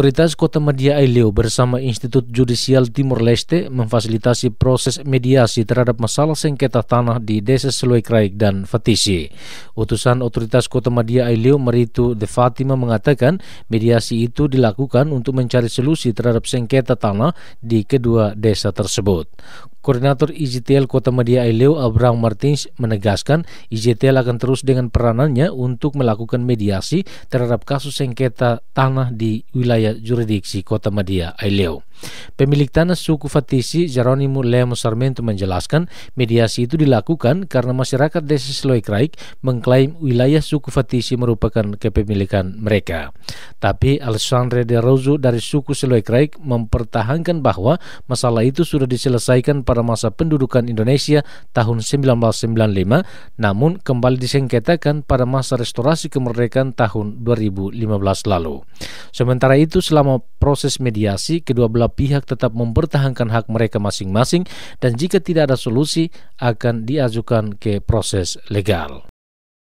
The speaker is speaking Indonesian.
Otoritas Kota Media Aileu bersama Institut Judisial Timur Leste memfasilitasi proses mediasi terhadap masalah sengketa tanah di desa Seluai Kraik dan Fatisi. Utusan Otoritas Kota Media Aileu Meritu De Fatima mengatakan mediasi itu dilakukan untuk mencari solusi terhadap sengketa tanah di kedua desa tersebut. Koordinator IJTL Kota Media Aileo Abraham Martins menegaskan IJTL akan terus dengan peranannya untuk melakukan mediasi terhadap kasus sengketa tanah di wilayah juridiksi Kota Media Aileo. Pemilik tanah suku Fatisi, Jeronimo Lemo Sarmento menjelaskan, mediasi itu dilakukan karena masyarakat desa Sloikraik mengklaim wilayah suku Fatisi merupakan kepemilikan mereka. Tapi Alessandro De Rozo dari suku Sloikraik mempertahankan bahwa masalah itu sudah diselesaikan pada masa pendudukan Indonesia tahun 1995, namun kembali disengketakan pada masa restorasi kemerdekaan tahun 2015 lalu. Sementara itu, selama proses mediasi, kedua belah pihak tetap mempertahankan hak mereka masing-masing dan jika tidak ada solusi akan diajukan ke proses legal.